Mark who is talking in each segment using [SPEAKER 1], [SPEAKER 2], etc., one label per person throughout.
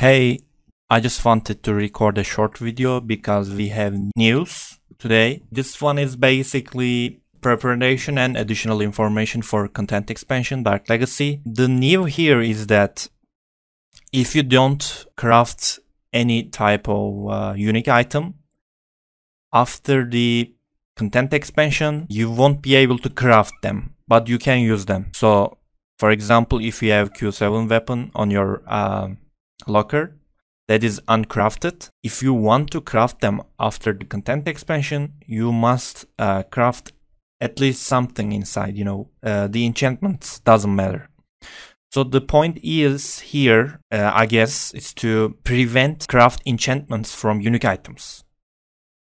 [SPEAKER 1] Hey, I just wanted to record a short video because we have news today. This one is basically preparation and additional information for content expansion Dark Legacy. The new here is that if you don't craft any type of uh, unique item after the content expansion, you won't be able to craft them, but you can use them. So, for example, if you have Q7 weapon on your uh, locker that is uncrafted. If you want to craft them after the content expansion, you must uh, craft at least something inside, you know, uh, the enchantments doesn't matter. So the point is here, uh, I guess, is to prevent craft enchantments from unique items.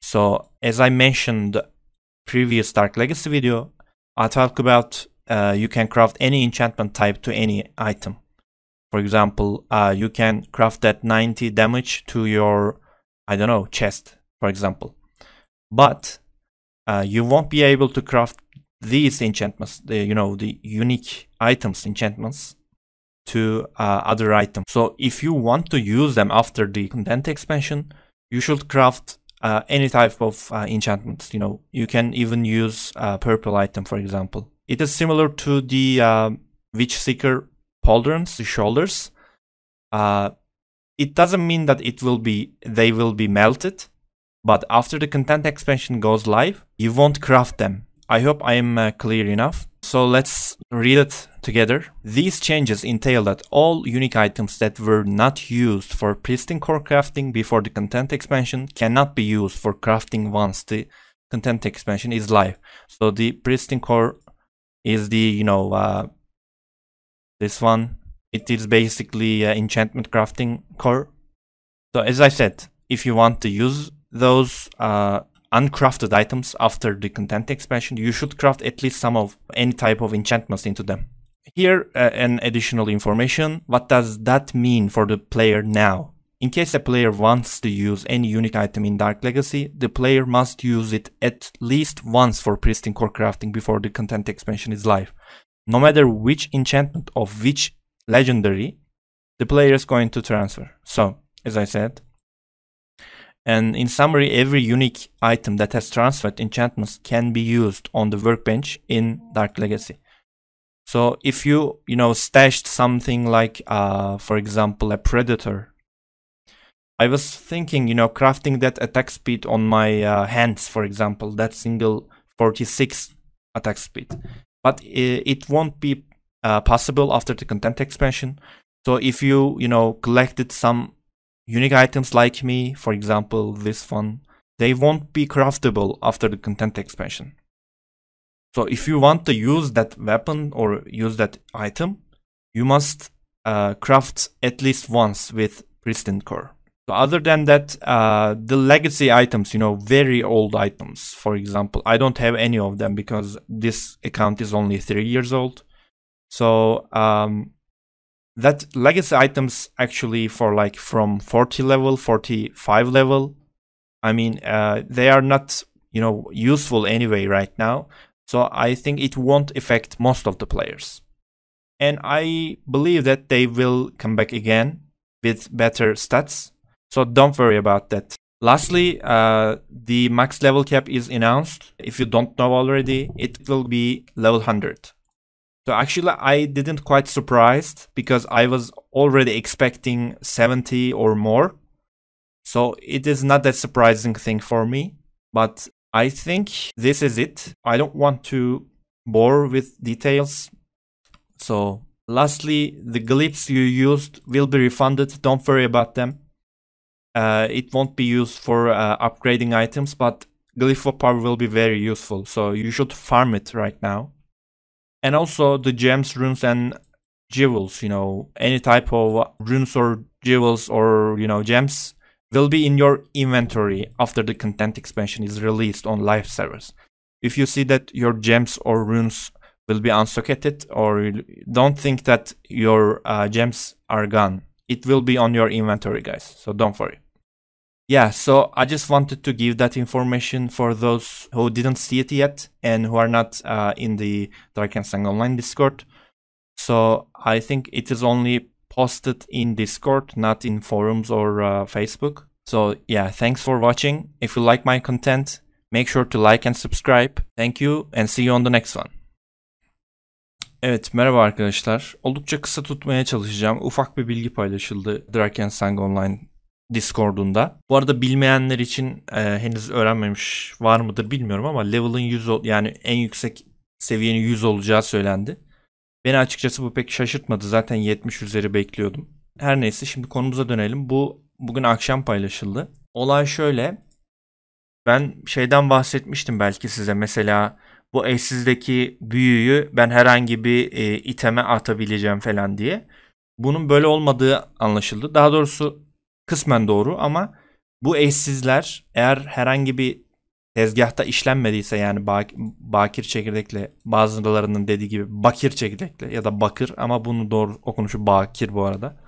[SPEAKER 1] So as I mentioned previous Dark Legacy video, I talked about uh, you can craft any enchantment type to any item. For example, uh, you can craft that 90 damage to your, I don't know, chest, for example. But uh, you won't be able to craft these enchantments, the, you know, the unique items enchantments to uh, other items. So if you want to use them after the content expansion, you should craft uh, any type of uh, enchantments. You know, you can even use a uh, purple item, for example. It is similar to the uh, Witch Seeker pauldrons, the shoulders. Uh, it doesn't mean that it will be they will be melted, but after the content expansion goes live, you won't craft them. I hope I am uh, clear enough. So let's read it together. These changes entail that all unique items that were not used for pristine core crafting before the content expansion cannot be used for crafting once the content expansion is live. So the pristine core is the, you know, uh, this one, it is basically uh, enchantment crafting core. So as I said, if you want to use those uh, uncrafted items after the content expansion, you should craft at least some of any type of enchantments into them. Here, uh, an additional information. What does that mean for the player now? In case a player wants to use any unique item in Dark Legacy, the player must use it at least once for Pristine Core crafting before the content expansion is live no matter which enchantment of which legendary the player is going to transfer. So, as I said, and in summary, every unique item that has transferred enchantments can be used on the workbench in Dark Legacy. So if you, you know, stashed something like, uh, for example, a Predator, I was thinking, you know, crafting that attack speed on my uh, hands, for example, that single 46 attack speed but it won't be uh, possible after the content expansion. So if you, you know, collected some unique items like me, for example, this one, they won't be craftable after the content expansion. So if you want to use that weapon or use that item, you must uh, craft at least once with Pristine Core. So other than that, uh, the legacy items, you know, very old items. For example, I don't have any of them because this account is only three years old. So um, that legacy items actually for like from 40 level, 45 level. I mean, uh, they are not you know useful anyway right now. So I think it won't affect most of the players. And I believe that they will come back again with better stats so don't worry about that. Lastly, uh, the max level cap is announced. If you don't know already, it will be level 100. So actually, I didn't quite surprised because I was already expecting 70 or more. So it is not that surprising thing for me. But I think this is it. I don't want to bore with details. So lastly, the glyphs you used will be refunded. Don't worry about them uh, it won't be used for uh, upgrading items, but Glyphopar will be very useful, so you should farm it right now. And also the gems, runes and jewels, you know, any type of runes or jewels or, you know, gems will be in your inventory after the content expansion is released on live servers. If you see that your gems or runes will be unsocketed or don't think that your uh, gems are gone, it will be on your inventory guys, so don't worry yeah, so I just wanted to give that information for those who didn't see it yet and who are not uh, in the Drakenstang Online Discord. So I think it is only posted in Discord, not in forums or uh, Facebook. So yeah, thanks for watching. If you like my content, make sure to like and subscribe. Thank you and see you on the next one. Evet merhaba arkadaşlar. Oldukça kısa tutmaya çalışacağım. Ufak bir bilgi paylaşıldı Drakensang Online Discord'unda. Bu arada bilmeyenler için e, henüz öğrenmemiş var mıdır bilmiyorum ama level'ın 100 yani en yüksek seviyenin 100 olacağı söylendi. Beni açıkçası bu pek şaşırtmadı. Zaten 70 üzeri bekliyordum. Her neyse şimdi konumuza dönelim. Bu bugün akşam paylaşıldı. Olay şöyle. Ben şeyden bahsetmiştim belki size. Mesela bu eşsizdeki büyüyü ben herhangi bir e, iteme atabileceğim falan diye. Bunun böyle olmadığı anlaşıldı. Daha doğrusu kısmen doğru ama bu eşsizler eğer herhangi bir tezgahta işlenmediyse yani bak, bakir çekirdekle bazılarının dediği gibi bakir çekirdekle ya da bakır ama bunu doğru okunuşu bakir bu arada.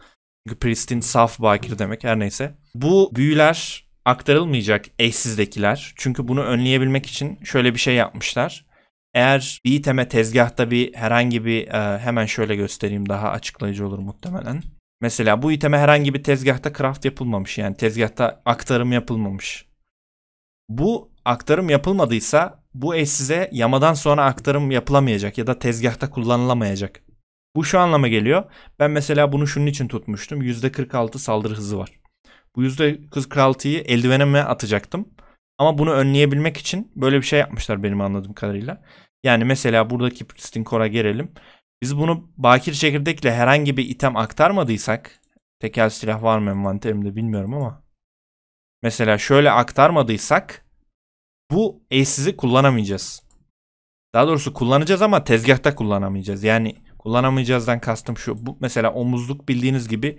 [SPEAKER 1] Çünkü Pristin saf bakir demek her neyse. Bu büyüler aktarılmayacak eşsizdekiler. Çünkü bunu önleyebilmek için şöyle bir şey yapmışlar. Eğer bir iteme tezgahta bir herhangi bir e, hemen şöyle göstereyim daha açıklayıcı olur muhtemelen. Mesela bu iteme herhangi bir tezgahta craft yapılmamış. Yani tezgahta aktarım yapılmamış. Bu aktarım yapılmadıysa bu eş size yamadan sonra aktarım yapılamayacak ya da tezgahta kullanılamayacak. Bu şu anlama geliyor. Ben mesela bunu şunun için tutmuştum. %46 saldırı hızı var. Bu %46'yı eldivenime atacaktım. Ama bunu önleyebilmek için böyle bir şey yapmışlar benim anladığım kadarıyla. Yani mesela buradaki Pristin Core'a gelelim. Biz bunu bakir çekirdekle herhangi bir item aktarmadıysak tekel silah var mı envanterimde bilmiyorum ama mesela şöyle aktarmadıysak bu eşsizi kullanamayacağız. Daha doğrusu kullanacağız ama tezgahta kullanamayacağız. Yani kullanamayacağızdan kastım şu. Bu mesela omuzluk bildiğiniz gibi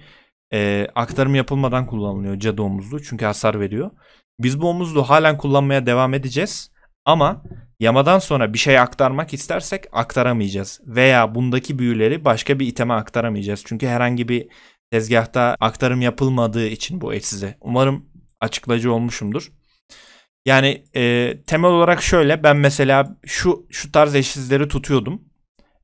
[SPEAKER 1] e, aktarım yapılmadan kullanılıyor cadı omuzlu. Çünkü hasar veriyor. Biz bu omuzlu halen kullanmaya devam edeceğiz. Ama yamadan sonra bir şey aktarmak istersek aktaramayacağız. Veya bundaki büyüleri başka bir iteme aktaramayacağız. Çünkü herhangi bir tezgahta aktarım yapılmadığı için bu et Umarım açıklayıcı olmuşumdur. Yani e, temel olarak şöyle ben mesela şu şu tarz eşsizleri tutuyordum.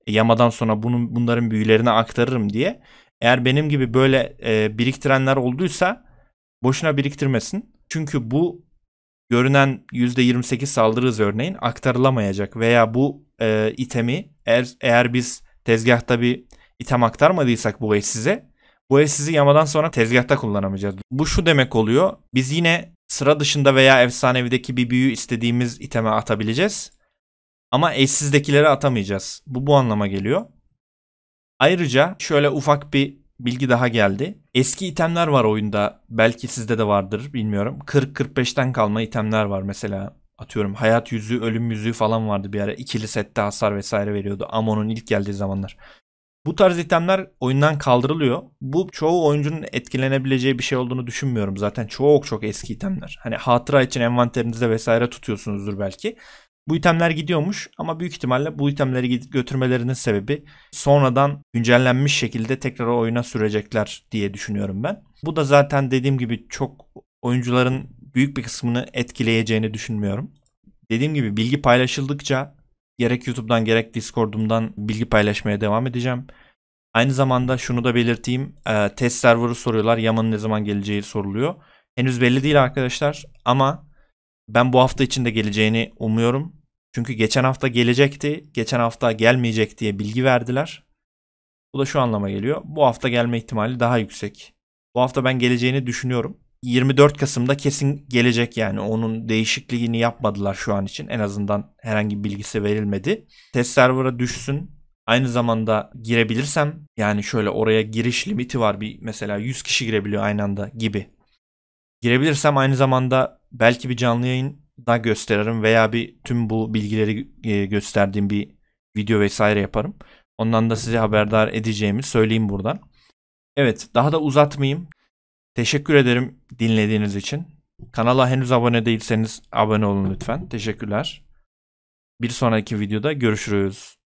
[SPEAKER 1] E, yamadan sonra bunun bunların büyülerine aktarırım diye. Eğer benim gibi böyle e, biriktirenler olduysa boşuna biriktirmesin. Çünkü bu görünen %28 saldırı hızı örneğin aktarılamayacak veya bu e, itemi eğer, eğer biz tezgahta bir item aktarmadıysak bu size bu sizi yamadan sonra tezgahta kullanamayacağız. Bu şu demek oluyor. Biz yine sıra dışında veya efsanevideki bir büyü istediğimiz iteme atabileceğiz. Ama eşsizdekilere atamayacağız. Bu bu anlama geliyor. Ayrıca şöyle ufak bir bilgi daha geldi. Eski itemler var oyunda. Belki sizde de vardır bilmiyorum. 40-45'ten kalma itemler var mesela. Atıyorum hayat yüzüğü, ölüm yüzüğü falan vardı bir ara. İkili sette hasar vesaire veriyordu. Amon'un ilk geldiği zamanlar. Bu tarz itemler oyundan kaldırılıyor. Bu çoğu oyuncunun etkilenebileceği bir şey olduğunu düşünmüyorum. Zaten çok çok eski itemler. Hani hatıra için envanterinizde vesaire tutuyorsunuzdur belki. Bu itemler gidiyormuş ama büyük ihtimalle bu itemleri götürmelerinin sebebi sonradan güncellenmiş şekilde tekrar oyuna sürecekler diye düşünüyorum ben. Bu da zaten dediğim gibi çok oyuncuların büyük bir kısmını etkileyeceğini düşünmüyorum. Dediğim gibi bilgi paylaşıldıkça gerek YouTube'dan gerek Discord'umdan bilgi paylaşmaya devam edeceğim. Aynı zamanda şunu da belirteyim. E, test serverı soruyorlar. Yaman'ın ne zaman geleceği soruluyor. Henüz belli değil arkadaşlar ama ben bu hafta içinde geleceğini umuyorum. Çünkü geçen hafta gelecekti, geçen hafta gelmeyecek diye bilgi verdiler. Bu da şu anlama geliyor. Bu hafta gelme ihtimali daha yüksek. Bu hafta ben geleceğini düşünüyorum. 24 Kasım'da kesin gelecek yani. Onun değişikliğini yapmadılar şu an için. En azından herhangi bir bilgisi verilmedi. Test server'a düşsün. Aynı zamanda girebilirsem yani şöyle oraya giriş limiti var bir mesela 100 kişi girebiliyor aynı anda gibi. Girebilirsem aynı zamanda belki bir canlı yayın da gösteririm veya bir tüm bu bilgileri e, gösterdiğim bir video vesaire yaparım. Ondan da sizi haberdar edeceğimi söyleyeyim buradan. Evet daha da uzatmayayım. Teşekkür ederim dinlediğiniz için. Kanala henüz abone değilseniz abone olun lütfen. Teşekkürler. Bir sonraki videoda görüşürüz.